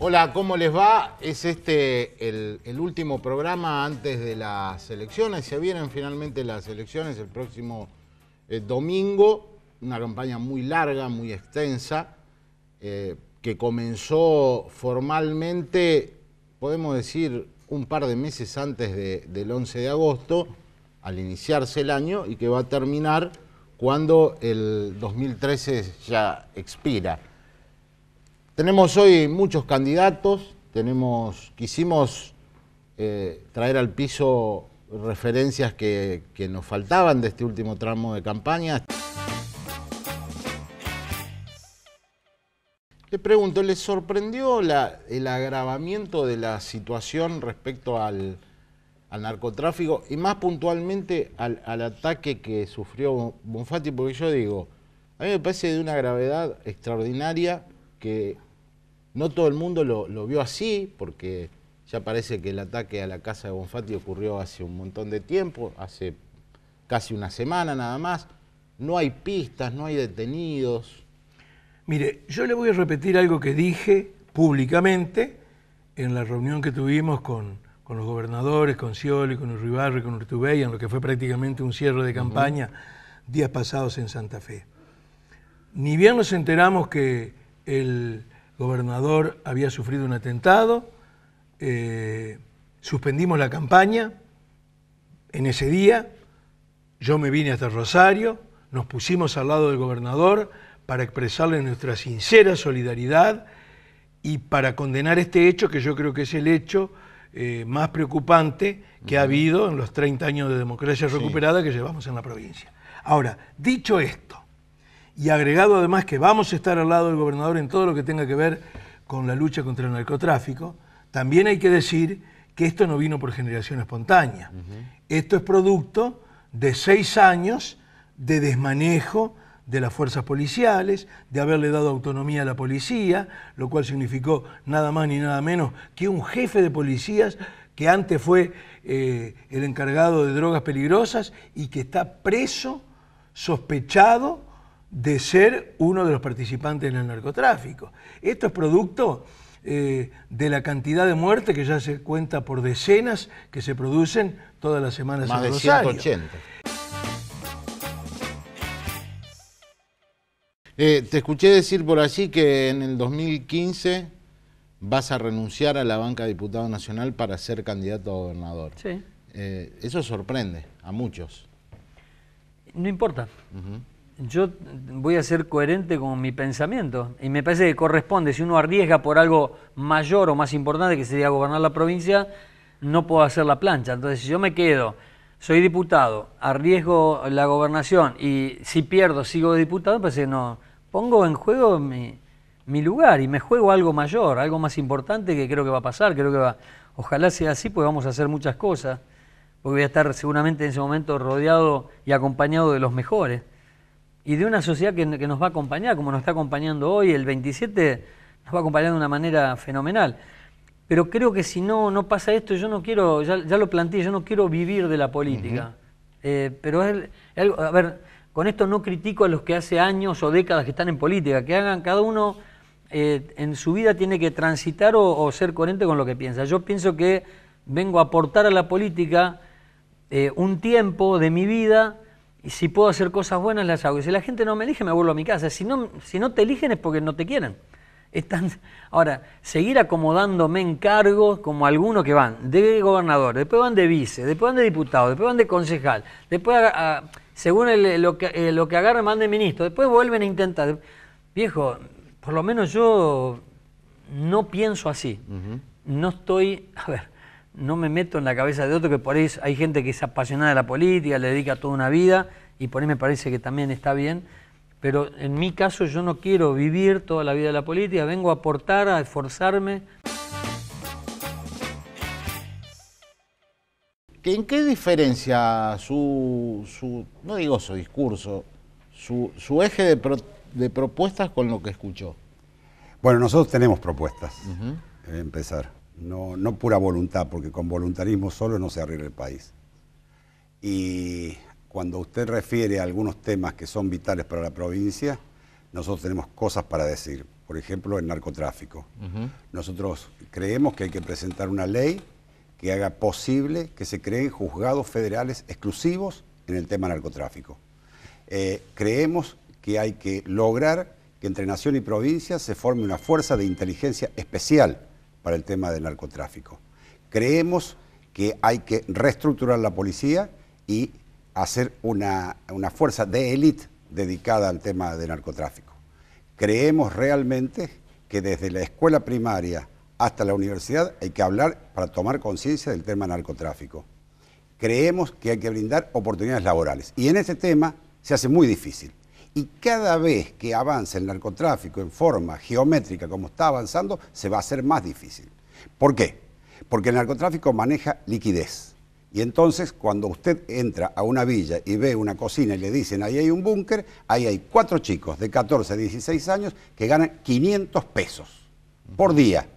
Hola, ¿cómo les va? Es este el, último programa antes de las elecciones. Se vienen finalmente las elecciones el próximo eh, domingo. Una campaña muy larga, muy extensa, eh, que comenzó formalmente, podemos decir, un par de meses antes del 11 de agosto, al iniciarse el año, y que va a terminar cuando el 2013 ya expira. Tenemos hoy muchos candidatos, tenemos, quisimos eh, traer al piso referencias que, nos faltaban de este último tramo de campaña. Le pregunto, ¿les sorprendió el agravamiento de la situación respecto al, narcotráfico y más puntualmente al, ataque que sufrió Bonfatti? Porque yo digo, a mí me parece de una gravedad extraordinaria que no todo el mundo lo, vio así, porque ya parece que el ataque a la casa de Bonfatti ocurrió hace un montón de tiempo, hace casi una semana nada más. No hay pistas, no hay detenidos. Mire, yo le voy a repetir algo que dije públicamente en la reunión que tuvimos con, los gobernadores, con Cioli, con Uribarri, con Urtubey, en lo que fue prácticamente un cierre de campaña días pasados en Santa Fe. Ni bien nos enteramos que el gobernador había sufrido un atentado, eh, suspendimos la campaña en ese día, yo me vine hasta Rosario, nos pusimos al lado del gobernador para expresarle nuestra sincera solidaridad y para condenar este hecho que yo creo que es el hecho eh, más preocupante que ha habido en los 30 años de democracia recuperada que llevamos en la provincia. Ahora, dicho esto, y agregado además que vamos a estar al lado del gobernador en todo lo que tenga que ver con la lucha contra el narcotráfico, también hay que decir que esto no vino por generación espontánea. Esto es producto de seis años de desmanejo de las fuerzas policiales, de haberle dado autonomía a la policía, lo cual significó nada más ni nada menos que un jefe de policías que antes fue eh, el encargado de drogas peligrosas y que está preso, sospechado de ser uno de los participantes en el narcotráfico. Esto es producto eh, de la cantidad de muertes que ya se cuenta por decenas que se producen todas las semanas Más de 180. Eh, te escuché decir por allí que en el 2015 vas a renunciar a la banca de diputado nacional para ser candidato a gobernador. Sí. Eh, eso sorprende a muchos. No importa yo voy a ser coherente con mi pensamiento. Y me parece que corresponde, si uno arriesga por algo mayor o más importante, que sería gobernar la provincia, no puedo hacer la plancha. Entonces, si yo me quedo, soy diputado, arriesgo la gobernación y si pierdo sigo diputado, pues eh, no, pongo en juego mi, lugar y me juego algo mayor, algo más importante que creo que va a pasar, creo que va... Ojalá sea así, pues vamos a hacer muchas cosas, porque voy a estar seguramente en ese momento rodeado y acompañado de los mejores y de una sociedad que, nos va a acompañar, como nos está acompañando hoy, el 27 nos va a acompañar de una manera fenomenal. Pero creo que si no, no pasa esto, yo no quiero, ya, lo planteé, yo no quiero vivir de la política. Eh, pero es, algo, a ver, con esto no critico a los que hace años o décadas que están en política, que hagan cada uno eh, en su vida tiene que transitar o, ser coherente con lo que piensa. Yo pienso que vengo a aportar a la política eh, un tiempo de mi vida y si puedo hacer cosas buenas, las hago. Y si la gente no me elige, me vuelvo a mi casa. Si no, si no te eligen es porque no te quieren. Están... Ahora, seguir acomodándome en cargos como algunos que van de gobernador, después van de vice, después van de diputado, después van de concejal, después, según eh, lo, que, eh, lo que agarre, mande ministro, después vuelven a intentar. Viejo, por lo menos yo no pienso así. No estoy. A ver no me meto en la cabeza de otro, que por ahí hay gente que es apasionada de la política, le dedica toda una vida, y por ahí me parece que también está bien, pero en mi caso yo no quiero vivir toda la vida de la política, vengo a aportar, a esforzarme. ¿En qué diferencia su, su no digo su discurso, su, eje de, propuestas con lo que escuchó? Bueno, nosotros tenemos propuestas, empezar no, no pura voluntad, porque con voluntarismo solo no se arregla el país. Y cuando usted refiere a algunos temas que son vitales para la provincia, nosotros tenemos cosas para decir. Por ejemplo, el narcotráfico. Nosotros creemos que hay que presentar una ley que haga posible que se creen juzgados federales exclusivos en el tema narcotráfico. Eh, creemos que hay que lograr que entre nación y provincia se forme una fuerza de inteligencia especial para el tema del narcotráfico. Creemos que hay que reestructurar la policía y hacer una, una fuerza de élite dedicada al tema del narcotráfico. Creemos realmente que desde la escuela primaria hasta la universidad hay que hablar para tomar conciencia del tema narcotráfico. Creemos que hay que brindar oportunidades laborales. Y en ese tema se hace muy difícil y cada vez que avance el narcotráfico en forma geométrica como está avanzando, se va a hacer más difícil. ¿Por qué? Porque el narcotráfico maneja liquidez. Y entonces cuando usted entra a una villa y ve una cocina y le dicen, ahí hay un búnker, ahí hay cuatro chicos de 14 a 16 años que ganan 500 pesos por día.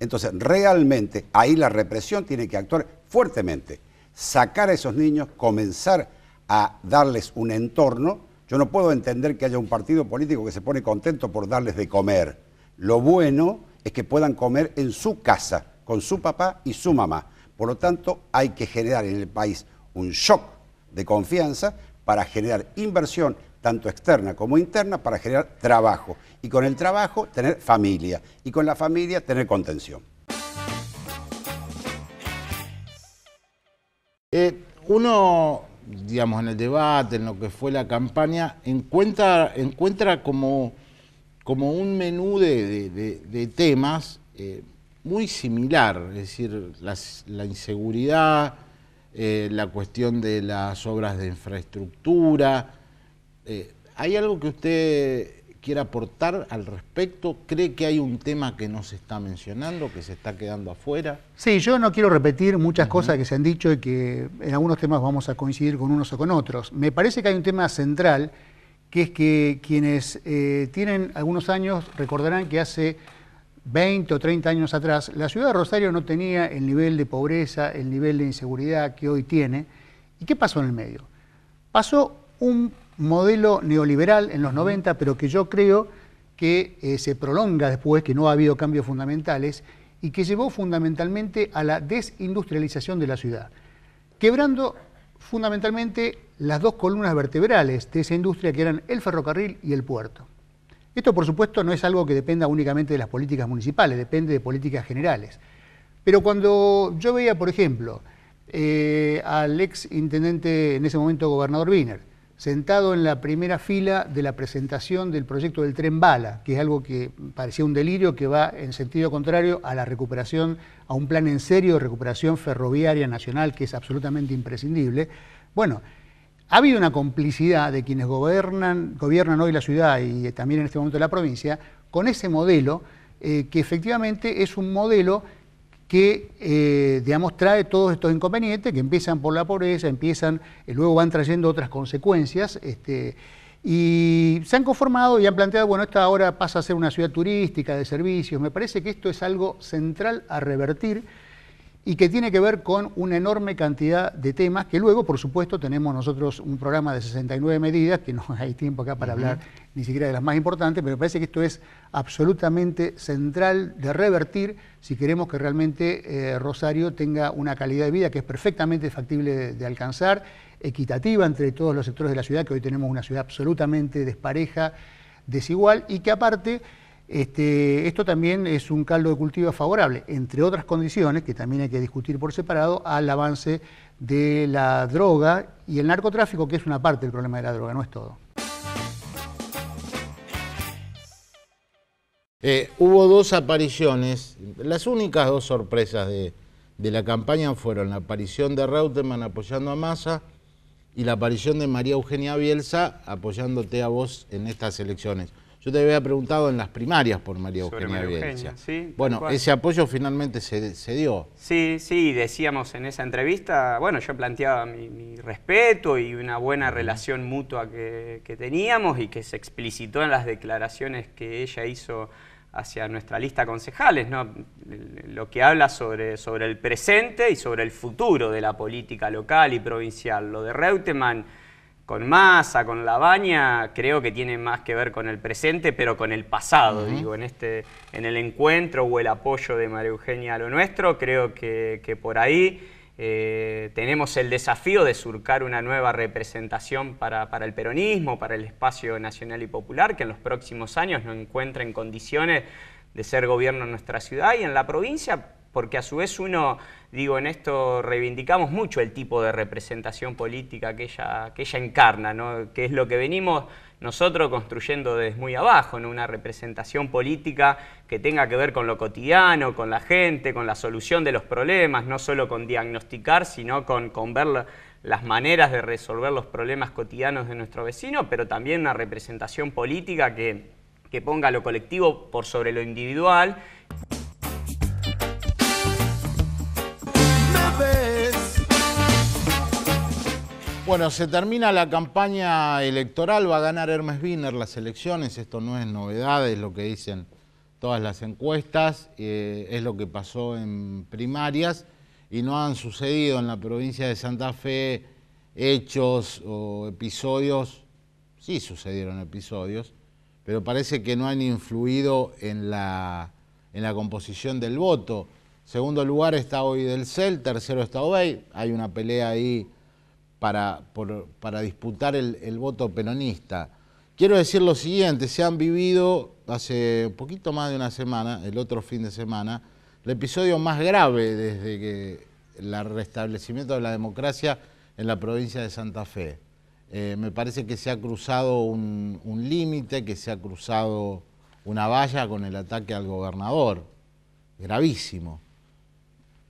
Entonces realmente ahí la represión tiene que actuar fuertemente, sacar a esos niños, comenzar a darles un entorno yo no puedo entender que haya un partido político que se pone contento por darles de comer. Lo bueno es que puedan comer en su casa, con su papá y su mamá. Por lo tanto, hay que generar en el país un shock de confianza para generar inversión, tanto externa como interna, para generar trabajo. Y con el trabajo, tener familia. Y con la familia, tener contención. Eh, uno digamos, en el debate, en lo que fue la campaña, encuentra, encuentra como, como un menú de, temas eh, muy similar, es decir, la inseguridad, eh, la cuestión de las obras de infraestructura. Eh, ¿Hay algo que usted quiere aportar al respecto? ¿Cree que hay un tema que no se está mencionando, que se está quedando afuera? Sí, yo no quiero repetir muchas cosas que se han dicho y que en algunos temas vamos a coincidir con unos o con otros. Me parece que hay un tema central, que es que quienes eh, tienen algunos años recordarán que hace 20 o 30 años atrás, la ciudad de Rosario no tenía el nivel de pobreza, el nivel de inseguridad que hoy tiene. ¿Y qué pasó en el medio? Pasó un modelo neoliberal en los 90, pero que yo creo que eh, se prolonga después, que no ha habido cambios fundamentales, y que llevó fundamentalmente a la desindustrialización de la ciudad, quebrando fundamentalmente las dos columnas vertebrales de esa industria que eran el ferrocarril y el puerto. Esto, por supuesto, no es algo que dependa únicamente de las políticas municipales, depende de políticas generales. Pero cuando yo veía, por ejemplo, eh, al ex intendente, en ese momento gobernador Wiener, sentado en la primera fila de la presentación del proyecto del tren Bala, que es algo que parecía un delirio que va en sentido contrario a la recuperación, a un plan en serio de recuperación ferroviaria nacional que es absolutamente imprescindible. Bueno, ha habido una complicidad de quienes gobiernan hoy la ciudad y eh, también en este momento la provincia con ese modelo eh, que efectivamente es un modelo que, eh, digamos, trae todos estos inconvenientes que empiezan por la pobreza, empiezan, y eh, luego van trayendo otras consecuencias. Este, y se han conformado y han planteado, bueno, esta ahora pasa a ser una ciudad turística, de servicios. Me parece que esto es algo central a revertir y que tiene que ver con una enorme cantidad de temas que luego, por supuesto, tenemos nosotros un programa de 69 medidas, que no hay tiempo acá para hablar ni siquiera de las más importantes, pero parece que esto es absolutamente central de revertir si queremos que realmente eh, Rosario tenga una calidad de vida que es perfectamente factible de alcanzar, equitativa entre todos los sectores de la ciudad, que hoy tenemos una ciudad absolutamente despareja, desigual, y que aparte este, esto también es un caldo de cultivo favorable, entre otras condiciones, que también hay que discutir por separado, al avance de la droga y el narcotráfico, que es una parte del problema de la droga, no es todo. Eh, hubo dos apariciones, las únicas dos sorpresas de, de la campaña fueron la aparición de Reutemann apoyando a Massa y la aparición de María Eugenia Bielsa apoyándote a vos en estas elecciones. Yo te había preguntado en las primarias por María Eugenia, bueno, ese apoyo finalmente se, dio. Sí, sí, decíamos en esa entrevista, bueno, yo planteaba mi, respeto y una buena relación mutua que, teníamos y que se explicitó en las declaraciones que ella hizo hacia nuestra lista concejales, lo que habla sobre, sobre el presente y sobre el futuro de la política local y provincial. Lo de Reutemann con masa, con La Baña, creo que tiene más que ver con el presente, pero con el pasado, digo, en, este, en el encuentro o el apoyo de María Eugenia a lo nuestro, creo que, por ahí eh, tenemos el desafío de surcar una nueva representación para, para, el peronismo, para el espacio nacional y popular, que en los próximos años no encuentra en condiciones de ser gobierno en nuestra ciudad y en la provincia, porque a su vez uno, digo, en esto reivindicamos mucho el tipo de representación política que ella, que ella encarna, ¿no? que es lo que venimos nosotros construyendo desde muy abajo, en una representación política que tenga que ver con lo cotidiano, con la gente, con la solución de los problemas, no solo con diagnosticar, sino con, con ver las maneras de resolver los problemas cotidianos de nuestro vecino, pero también una representación política que, que ponga lo colectivo por sobre lo individual. Bueno, se termina la campaña electoral, va a ganar Hermes Wiener las elecciones, esto no es novedad, es lo que dicen todas las encuestas, eh, es lo que pasó en primarias y no han sucedido en la provincia de Santa Fe hechos o episodios, sí sucedieron episodios, pero parece que no han influido en la, en la composición del voto. Segundo lugar está hoy del CEL, tercero está Obey, hay una pelea ahí para, disputar el, voto peronista. Quiero decir lo siguiente, se han vivido hace un poquito más de una semana, el otro fin de semana, el episodio más grave desde que el restablecimiento de la democracia en la provincia de Santa Fe. Eh, me parece que se ha cruzado un, límite, que se ha cruzado una valla con el ataque al gobernador, gravísimo.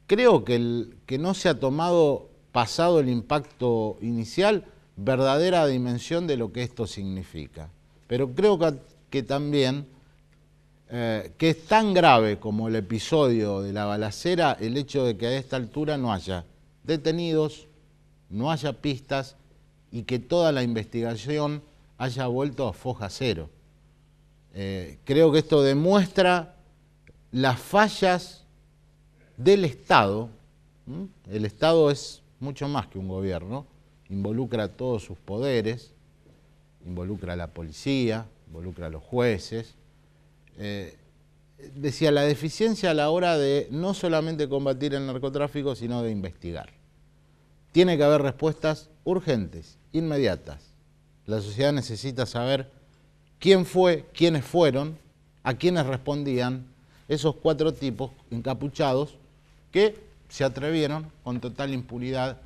Creo que, que no se ha tomado pasado el impacto inicial, verdadera dimensión de lo que esto significa. Pero creo que, también eh, que es tan grave como el episodio de la balacera el hecho de que a esta altura no haya detenidos, no haya pistas y que toda la investigación haya vuelto a foja cero. Eh, creo que esto demuestra las fallas del Estado. El Estado es mucho más que un gobierno, involucra todos sus poderes, involucra a la policía, involucra a los jueces. Eh, decía, la deficiencia a la hora de no solamente combatir el narcotráfico, sino de investigar. Tiene que haber respuestas urgentes, inmediatas. La sociedad necesita saber quién fue, quiénes fueron, a quiénes respondían esos cuatro tipos encapuchados que se atrevieron con total impunidad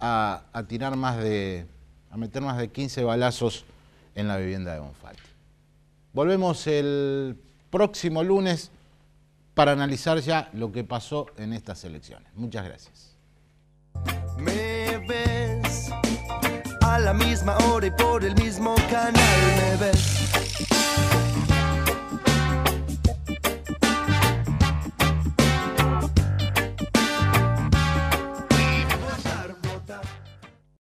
a, tirar más de, a meter más de 15 balazos en la vivienda de Bonfalti. Volvemos el próximo lunes para analizar ya lo que pasó en estas elecciones. Muchas gracias.